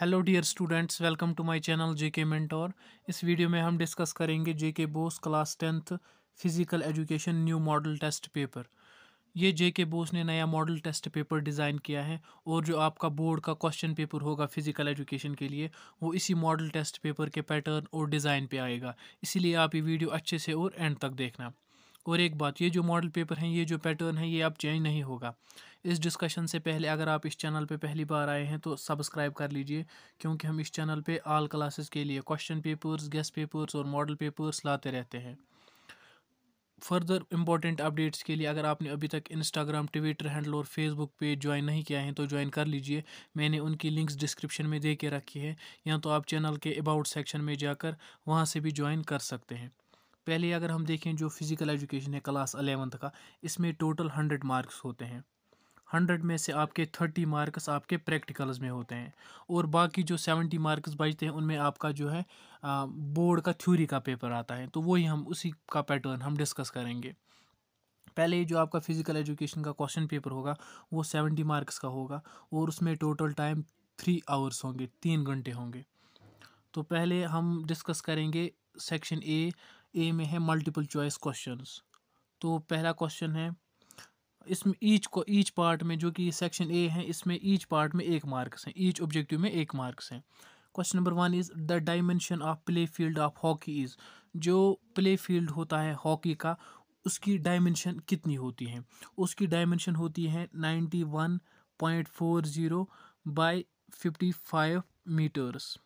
hello dear students welcome to my channel JK mentor इस video में हम discuss करेंगे JK BOSE class tenth physical education new model test paper ये JK Bose ने नया model test paper design किया है और जो आपका बोर्ड का क्वेश्चन पेपर होगा फिजिकल एजुकेशन के लिए वो इसी मॉडल टेस्ट पेपर के पैटर्न और डिज़ाइन पे आएगा इसीलिए आप ये वीडियो अच्छे से और एंड तक देखना और एक बात ये जो मॉडल पेपर हैं ये जो पैटर्न है ये अब चेंज नहीं होगा इस डिस्कशन से पहले अगर आप इस चैनल पे पहली बार आए हैं तो सब्सक्राइब कर लीजिए क्योंकि हम इस चैनल पे आल क्लासेस के लिए क्वेश्चन पेपर्स गेस्ट पेपर्स और मॉडल पेपर्स लाते रहते हैं फर्दर इंपॉर्टेंट अपडेट्स के लिए अगर आपने अभी तक इंस्टाग्राम ट्विटर हैंडल और फेसबुक पेज ज्वाइन नहीं किया है तो ज्वाइन कर लीजिए मैंने उनकी लिंक्स डिस्क्रिप्शन में दे के रखी है या तो आप चैनल के अबाउट सेक्शन में जाकर वहाँ से भी ज्वाइन कर सकते हैं पहले अगर हम देखें जो फ़िज़िकल एजुकेशन है क्लास अलेवंथ का इसमें टोटल हंड्रेड मार्क्स होते हैं हंड्रेड में से आपके थर्टी मार्क्स आपके प्रैक्टिकल्स में होते हैं और बाकी जो सेवेंटी मार्क्स बचते हैं उनमें आपका जो है बोर्ड का थ्योरी का पेपर आता है तो वही हम उसी का पैटर्न हम डिस्कस करेंगे पहले जो आपका फ़िज़िकल एजुकेशन का क्वेश्चन पेपर होगा वो सेवेंटी मार्क्स का होगा और उसमें टोटल टाइम थ्री आवर्स होंगे तीन घंटे होंगे तो पहले हम डिस्कस करेंगे सेक्शन ए ए में है मल्टीपल चॉइस क्वेश्चंस तो पहला क्वेश्चन है इसमें ईच को ईच पार्ट में जो कि सेक्शन ए है इसमें ईच पार्ट में एक मार्क्स हैं ईच ऑब्जेक्टिव में एक मार्क्स हैं question number one is the dimension of play field of hockey is जो प्ले फील्ड होता है हॉकी का उसकी डायमेंशन कितनी होती है उसकी डायमेंशन होती है ninety one point four zero by fifty five metres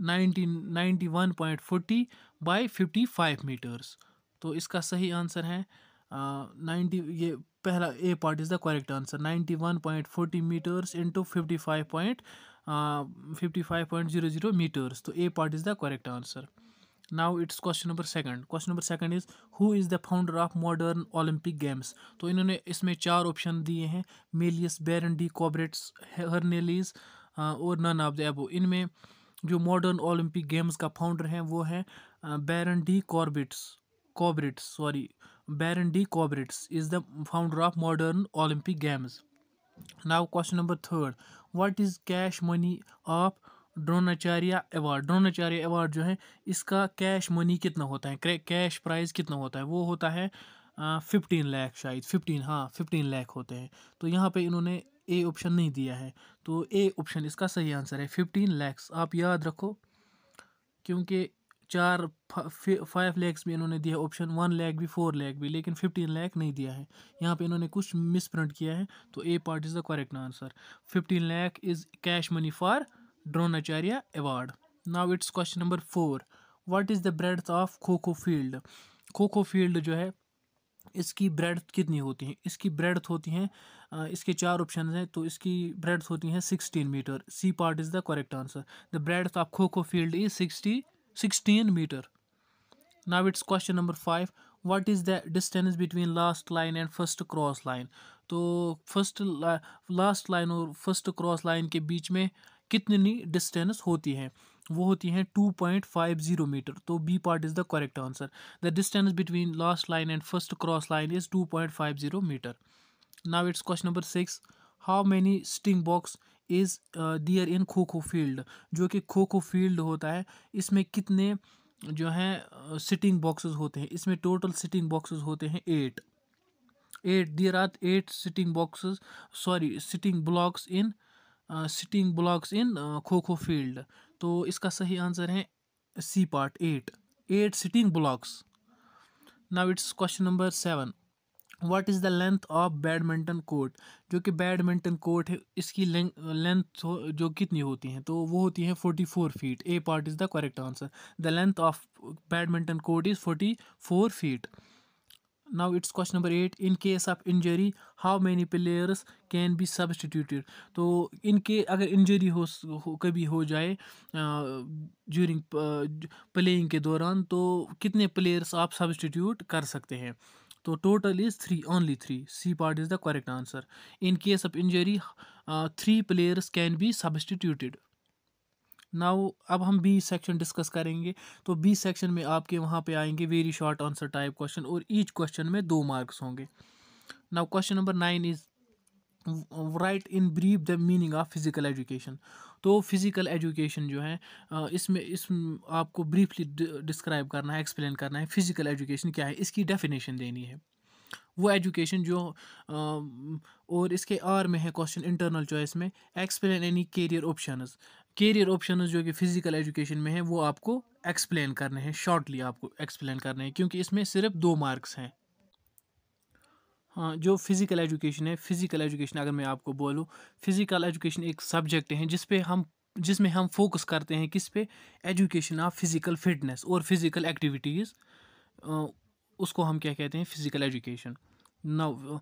1991.40 by 55 metres तो इसका सही आंसर है नाइन्टी ये पहला A part is the correct answer ninety one point forty metres into fifty five point fifty five point zero zero metres तो A part is the correct answer now it's question number second question number second is who is the founder of modern Olympic games तो इन्होंने इसमें चार option दिए हैं Méliès बैरन D कॉबरेट्स हर्नेलीज और none of the above इनमें जो मॉडर्न ओलंपिक गेम्स का फाउंडर हैं वो हैं बैरन डी कॉर्बिट्स Coubertin sorry Baron de Coubertin is the founder of modern Olympic games now question number third what is cash money of Dronacharya award Dronacharya award जो है इसका कैश मनी कितना होता है कैश प्राइज़ कितना होता है वो होता है फिफ्टीन लैख शायद फिफ्टीन हाँ फिफ्टीन लैख होते हैं तो यहाँ पे इन्होंने ए ऑप्शन नहीं दिया है तो ए ऑप्शन इसका सही आंसर है फिफ्टीन लैक्स आप याद रखो क्योंकि चार फाइव लैक्स भी इन्होंने दिया ऑप्शन वन लैख भी फोर लैख भी लेकिन फिफ्टीन लैख नहीं दिया है यहाँ पे इन्होंने कुछ मिस प्रिंट किया है तो A part is the correct answer fifteen lakh is cash money for Dronacharya award now it's question number four what is the breadth of kho kho field खो खो फील्ड जो है इसकी ब्रेड्थ कितनी होती है इसकी ब्रेड्थ होती हैं इसके चार ऑप्शन हैं तो इसकी ब्रेड्थ होती हैं sixteen metre C part is the correct answer the breadth of kho kho field is sixty sixteen metre now it's question number five what is the distance between last line and first cross line तो first last line और first cross line के बीच में कितनी distance होती हैं वो होती हैं 2.50 मीटर तो B part is the correct answer the distance between last line and first cross line is 2.50 metre now it's question number six how many sitting box is there in kho kho field जो कि खो kho field होता है इसमें कितने जो हैं sitting uh, boxes होते हैं इसमें टोटल सिटिंग बॉक्सेस होते हैं eight eight there are eight sitting boxes sorry sitting blocks in sitting blocks in kho kho field तो इसका सही आंसर है C part eight eight sitting blocks now it's question number seven what is the length of badminton court जो कि badminton court है इसकी length जो कितनी होती हैं तो वो होती हैं forty four feet A part is the correct answer the length of badminton court is forty four feet now it's question number eight in case of injury how many players can be substituted तो इनके अगर injury हो, कभी हो जाए during playing के दौरान तो कितने प्लेयर्स आप सब्सटीट्यूट कर सकते हैं तो total is three only three C part is the correct answer in case of injury three players can be substituted now अब हम बी सेक्शन डिस्कस करेंगे तो बी सेक्शन में आपके वहाँ पे आएंगे very short answer type question और ईच क्वेश्चन में दो मार्क्स होंगे now question number nine is write in brief the meaning of physical education तो फिज़िकल एजुकेशन जो है इसमें इस आपको ब्रीफली डिस्क्राइब करना है एक्सप्लेन करना है फिज़िकल एजुकेशन क्या है इसकी डेफिनेशन देनी है वो एजुकेशन जो और इसके आर में है क्वेश्चन इंटरनल चॉइस में explain any career options career option जो कि फ़िज़िकल एजुकेशन में है वो आपको एक्सप्लेन करने हैं शॉर्टली आपको एक्सप्लेन करने हैं क्योंकि इसमें सिर्फ दो मार्क्स हैं हाँ जो फ़िज़िकल एजुकेशन है फ़िज़िकल एजुकेशन अगर मैं आपको बोलूँ फ़िज़िकल एजुकेशन एक सब्जेक्ट है जिस पे हम जिसमें हम फोकस करते हैं किस पे एजुकेशन ऑफ फ़िज़िकल फिटनेस और फिज़िकल एक्टिविटीज़ उसको हम क्या कहते हैं physical education now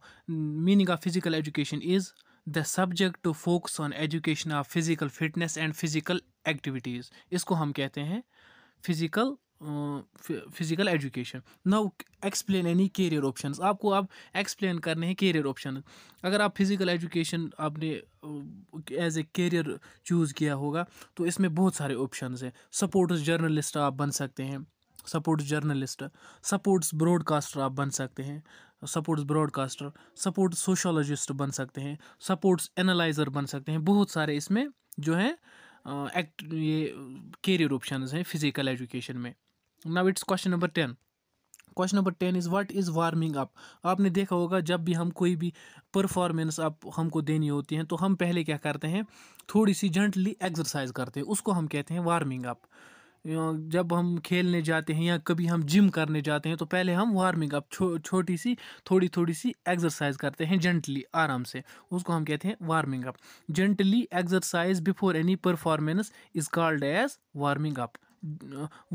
meaning of physical education is the subject to focus on education of physical fitness and physical activities इसको हम कहते हैं physical physical education now explain any career option आपको आप एक्सप्लेन करने हैं कैरियर ऑप्शन अगर आप फिज़िकल एजुकेशन आपने एज ए कैरियर चूज़ किया होगा तो इसमें बहुत सारे ऑप्शन हैं सपोर्ट्स जर्नलिस्ट आप बन सकते हैं सपोर्ट्स जर्नलिस्ट सपोर्ट्स ब्रॉडकास्टर आप बन सकते हैं सपोर्ट्स ब्रॉडकास्टर सपोर्ट सोशोलॉजिस्ट बन सकते हैं सपोर्ट्स एनालाइज़र बन सकते हैं बहुत सारे इसमें जो है एक्ट ये करियर ऑप्शन हैं फिजिकल एजुकेशन में now it's question number ten question number ten is what is warming up आपने देखा होगा जब भी हम कोई भी परफॉर्मेंस आप हमको देनी होती है तो हम पहले क्या करते हैं थोड़ी सी जेंटली एक्सरसाइज करते हैं उसको हम कहते हैं वार्मिंग अप जब हम खेलने जाते हैं या कभी हम जिम करने जाते हैं तो पहले हम वार्मिंग अप छो, छोटी सी थोड़ी थोड़ी सी एक्सरसाइज करते हैं जेंटली आराम से उसको हम कहते हैं warming up gently exercise before any performance is called as warming up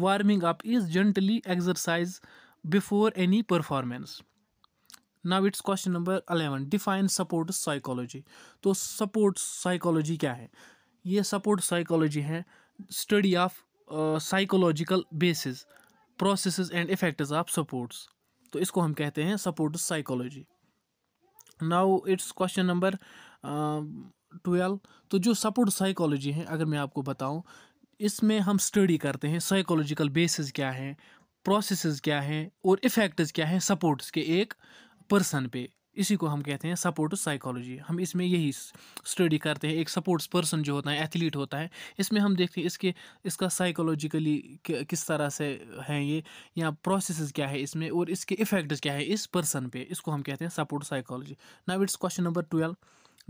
warming up is gently exercise before any performance now it's question number eleven define sports psychology तो सपोर्ट्स साइकोलॉजी क्या है ये सपोर्ट साइकोलॉजी है study of psychological basis process and effects of sports तो इसको हम कहते हैं sport psychology now it's question number twelve तो जो सपोर्ट साइकोलॉजी है अगर मैं आपको बताऊं इसमें हम स्टडी करते हैं साइकोलॉजिकल बेसिस क्या हैं प्रोसेसेस क्या हैं और इफ़ेक्ट्स क्या हैं सपोर्ट्स के एक पर्सन पे इसी को हम कहते हैं सपोर्ट साइकोलॉजी हम इसमें यही स्टडी करते हैं एक सपोर्ट्स पर्सन जो होता है एथलीट होता है इसमें हम देखते हैं इसके इसका साइकोलॉजिकली किस तरह से है ये या प्रोसेस क्या है इसमें और इसके इफ़ेक्ट्स क्या है इस पर्सन पे इसको हम कहते हैं sport psychology now it's question number twelve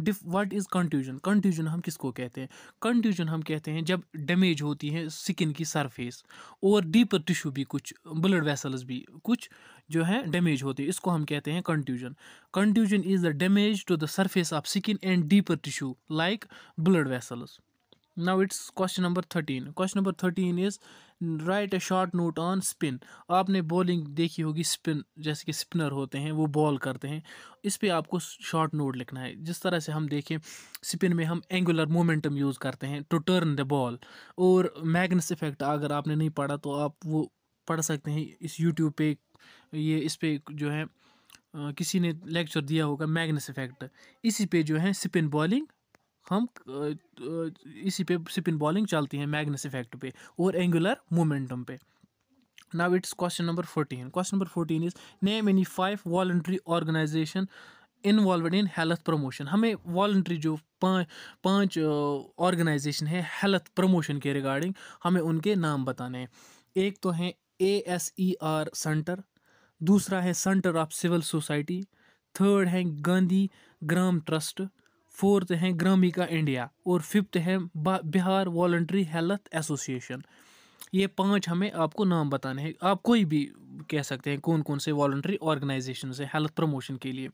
डिफ वट इज़ कंट्यूजन कंट्यूजन हम किसको कहते हैं कंट्यूजन हम कहते हैं जब डैमेज होती है स्किन की सरफेस और डीपर टिश्यू भी कुछ ब्लड वेसल्स भी कुछ जो है डैमेज होते हैं इसको हम कहते हैं contusion contusion is the damage to the surface of skin and deeper tissue like blood vessels now it's question number thirteen question number thirteen is write a short note on spin आपने bowling देखी होगी spin जैसे कि spinner होते हैं वो ball करते हैं इस पर आपको शॉर्ट नोट लिखना है जिस तरह से हम देखें स्पिन में हम एंगुलर मोमेंटम यूज़ करते हैं टू टर्न द बॉल और मैग्नस इफेक्ट अगर आपने नहीं पढ़ा तो आप वो पढ़ सकते हैं इस यूट्यूब पे ये इस पर जो है किसी ने लेक्चर दिया होगा मैग्नस इफेक्ट इसी पे जो है स्पिन बॉलिंग हम इसी पे स्पिन बॉलिंग चलती है मैग्नस इफेक्ट पे और एंगुलर मोमेंटम पे now it's question number fourteen question number fourteen is name any five voluntary organization involved in health promotion हमें वॉल्ट्री जो पाँच पाँच ऑर्गेनाइजेशन है हेल्थ प्रमोशन के रिगार्डिंग हमें उनके नाम बताने हैं एक तो हैं A S E R centre दूसरा है centre of civil society third है गांधी ग्राम ट्रस्ट फोर्थ है ग्रामीका इंडिया और फिफ्थ है बिहार वॉल्ट्री हेल्थ एसोसिएशन ये पांच हमें आपको नाम बताने हैं आप कोई भी कह सकते हैं कौन कौन से वॉल्ट्री ऑर्गेनाइजेशन है हेल्थ प्रमोशन के लिए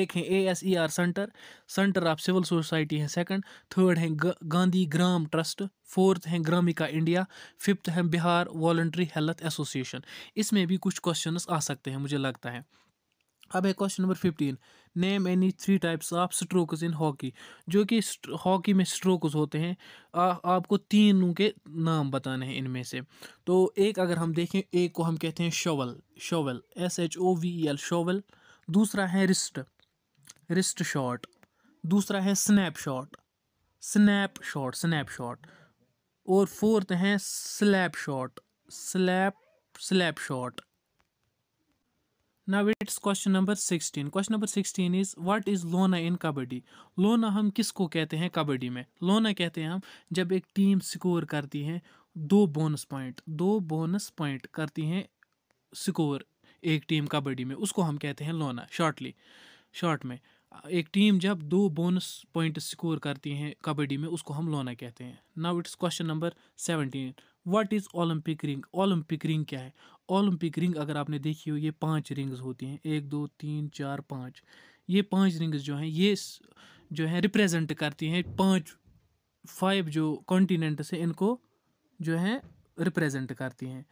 एक है A S E R centre centre of civil society है सेकंड थर्ड है गांधी ग्राम ट्रस्ट फोर्थ है ग्रामिका इंडिया फिफ्थ है बिहार वॉल्ट्री हेल्थ एसोसिएशन इसमें भी कुछ क्वेश्चन आ सकते हैं मुझे लगता है अब है question number fifteen name any three types of strokes in hockey जो कि हॉकी में स्ट्रोक्स होते हैं आ, आपको तीनों के नाम बताने हैं इनमें से तो एक अगर हम देखें एक को हम कहते हैं shovel shovel S H O V L e shovel दूसरा है रिस्ट रिस्ट शॉट दूसरा है snap shot snap shot snap shot और फोर्थ है slap shot slap slap shot now it's question number sixteen question number sixteen is what is lona in kabaddi लोना हम किसको कहते हैं कबड्डी में लोना कहते हैं हम जब एक टीम स्कोर करती है दो बोनस पॉइंट दो बोनस पॉइंट करती हैं स्कोर एक टीम कबड्डी में उसको हम कहते हैं लोना शॉर्टली शॉर्ट में एक टीम जब दो बोनस पॉइंट स्कोर करती हैं कबड्डी में उसको हम लोना कहते हैं now it's question number seventeen what is Olympic ring Olympic ring क्या है ओलंपिक रिंग अगर आपने देखी हो ये पांच रिंग्स होती हैं एक दो तीन चार पाँच ये पांच रिंग्स जो हैं ये जो है रिप्रेजेंट करती हैं पांच फाइव जो कॉन्टीनेंट्स हैं इनको जो है रिप्रेजेंट करती हैं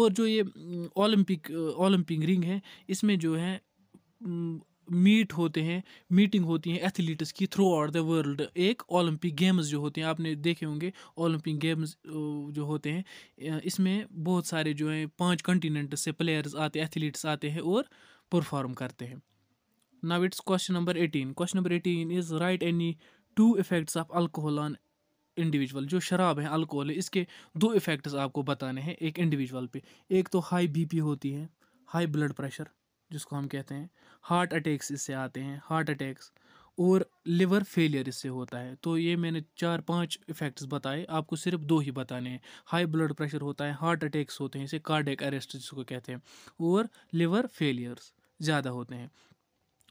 और जो ये ओलंपिक ओलंपिक रिंग है इसमें जो है मीट होते हैं मीटिंग होती हैं एथलीट्स की थ्रू आउट द वर्ल्ड एक ओलंपिक गेम्स जो होते हैं आपने देखे होंगे ओलंपिक गेम्स जो होते हैं इसमें बहुत सारे जो हैं पांच कंटिनेंट से प्लेयर्स आते एथलीट्स आते हैं और परफॉर्म करते हैं now it's question number eighteen question number eighteen is write any two effects of alcohol on individual जो शराब है अल्कोहल है इसके दो इफ़ेक्ट्स आपको बताने हैं एक इंडिविजुअल पे एक तो हाई बीपी होती है हाई ब्लड प्रेशर जिसको हम कहते हैं हार्ट अटैक्स इससे आते हैं हार्ट अटैक्स और लिवर फेलियर इससे होता है तो ये मैंने चार पांच इफ़ेक्ट्स बताए आपको सिर्फ दो ही बताने हैं हाई ब्लड प्रेशर होता है हार्ट अटैक्स होते हैं इसे कार्डिक अरेस्ट जिसको कहते हैं और लिवर फेलियर्स ज़्यादा होते हैं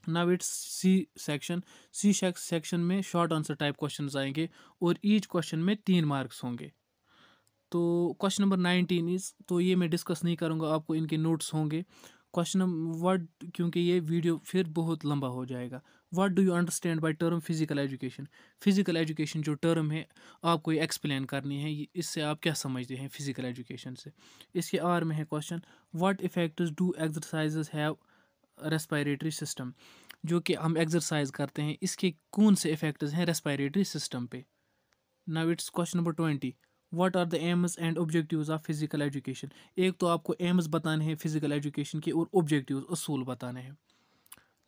now it's C section C section में शॉर्ट आंसर टाइप क्वेश्चन आएंगे और ईच क्वेश्चन में तीन मार्क्स होंगे तो क्वेश्चन नंबर नाइनटीन इज़ तो ये मैं डिस्कस नहीं करूँगा आपको इनके नोट्स होंगे क्वेश्चन वट क्योंकि ये वीडियो फिर बहुत लंबा हो जाएगा what do you understand by term physical education physical education जो टर्म है आपको ये एक्सप्लेन करनी है इससे आप क्या समझते हैं फिजिकल एजुकेशन से इसके आर में है question what effects do exercise have respiratory system जो कि हम एक्सरसाइज करते हैं इसके कौन से इफेक्ट्स हैं रेस्पायरेटरी सिस्टम पे now it's question number twenty what are the aims and objectives of physical education एक तो आपको एम्स बताने हैं फिज़िकल एजुकेशन के और ऑब्जेक्टिव्स असूल बताने हैं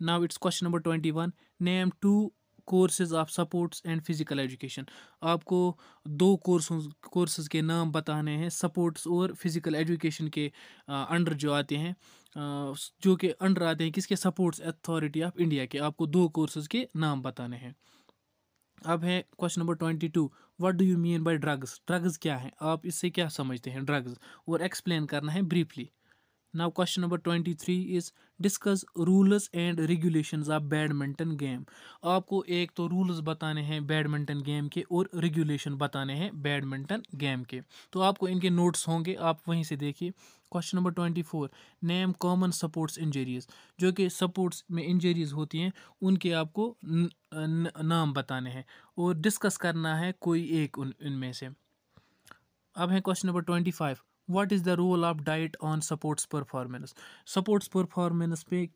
now it's question number twenty one name two courses of sports and physical education आपको दो कोर्सेज के नाम बताने हैं सपोर्ट्स और फिज़िकल एजुकेशन के अंडर जो आते हैं जो कि अंडर आते हैं किसके सपोर्ट्स अथॉरिटी ऑफ इंडिया के आपको दो कोर्सेज के नाम बताने हैं अब है question number twenty two what do you mean by drugs drugs क्या हैं आप इससे क्या समझते हैं ड्रग्स और एक्सप्लेन करना है briefly now question number twenty three is discuss rules and regulations of badminton game आपको एक तो रूल्स बताने हैं बैडमिंटन गेम के और रेगुलेशन बताने हैं बैडमिंटन गेम के तो आपको इनके नोट्स होंगे आप वहीं से देखिए question number twenty four name common sports injuries जो कि सपोर्ट्स में इंजरीज होती हैं उनके आपको न, न, नाम बताने हैं और डिस्कस करना है कोई एक उन उनमें से अब है question number twenty five what is the role of diet on sports performance sports performance पे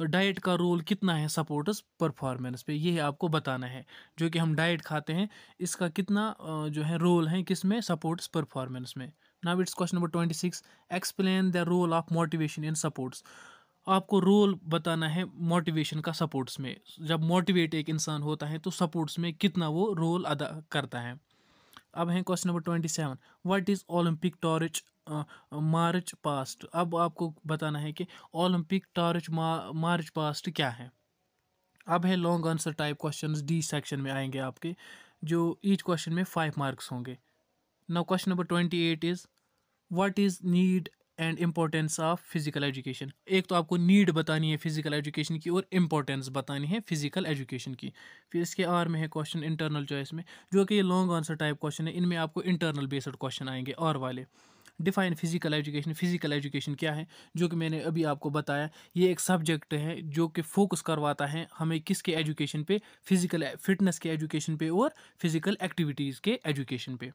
डाइट का रोल कितना है सपोर्ट्स परफॉर्मेंस पे ये आपको बताना है जो कि हम डाइट खाते हैं इसका कितना जो है रोल है किस में सपोर्ट्स परफॉर्मेंस में now it's question number twenty six explain the role of motivation in sports आपको रोल बताना है मोटिवेशन का सपोर्ट्स में जब मोटिवेट एक इंसान होता है तो सपोर्ट्स में कितना वो रोल अदा करता है अब है question number twenty seven what is Olympic torch march past अब आपको बताना है कि ओलंपिक टॉर्च मार्च पास्ट क्या है अब है long answer type question D section में आएंगे आपके जो ईच क्वेश्चन में फाइव मार्क्स होंगे now question number twenty eight is what is need and importance of physical education एक तो आपको नीड बतानी है फिज़िकल एजुकेशन की और इम्पोर्टेंस बतानी है फिज़िकल एजुकेशन की फिर इसके आर में है क्वेश्चन इंटरनल चॉइस में जो कि ये लॉन्ग आंसर टाइप क्वेश्चन है इनमें आपको इंटरनल बेस्ड क्वेश्चन आएंगे और वाले define physical education physical education क्या है जो कि मैंने अभी आपको बताया ये एक सब्जेक्ट है जो कि फोकस करवाता है हमें किसके एजुकेशन पे फिज़िकल फिटनेस के एजुकेशन पे और फिज़िकल एक्टिविटीज़ के एजुकेशन पे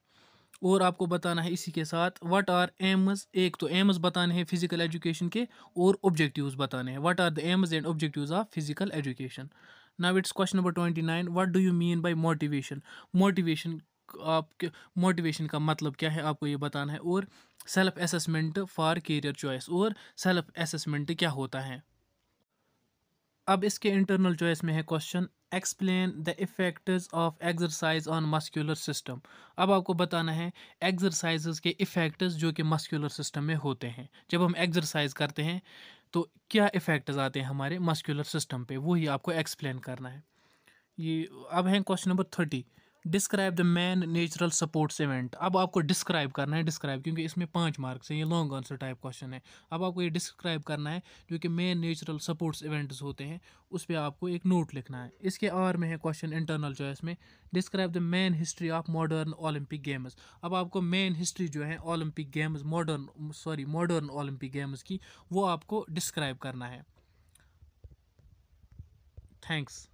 और आपको बताना है इसी के साथ व्हाट आर एम्स एक तो एम्स बताने हैं फिजिकल एजुकेशन के और ऑब्जेक्टिव्स बताने हैं what are the aims and objectives of physical education now it's question number twenty nine what do you mean by motivation motivation आपके मोटिवेशन का मतलब क्या है आपको ये बताना है और self assessment for career choice और सेल्फ असेसमेंट क्या होता है अब इसके इंटरनल चॉइस में है question explain the effects of exercise on muscular system अब आपको बताना है एक्सरसाइज़ के इफ़ेक्ट्स जो कि मस्कुलर सिस्टम में होते हैं जब हम एक्सरसाइज करते हैं तो क्या इफ़ेक्ट्स आते हैं हमारे मस्कुलर सिस्टम पे वही आपको एक्सप्लेन करना है ये अब हैं question number thirty describe the man natural sports event अब आपको डिस्क्राइब करना है डिस्क्राइब क्योंकि इसमें पाँच मार्क्स हैं ये लॉन्ग आंसर टाइप क्वेश्चन है अब आपको ये डिस्क्राइब करना है जो कि मेन नेचुरल सपोर्ट्स इवेंट्स होते हैं उस पर आपको एक नोट लिखना है इसके आर में है क्वेश्चन इंटरनल चॉइस में describe the main history of modern Olympic games अब आपको मेन हिस्ट्री जो है Olympic games modern sorry modern Olympic games की वो आपको डिस्क्राइब करना है थैंक्स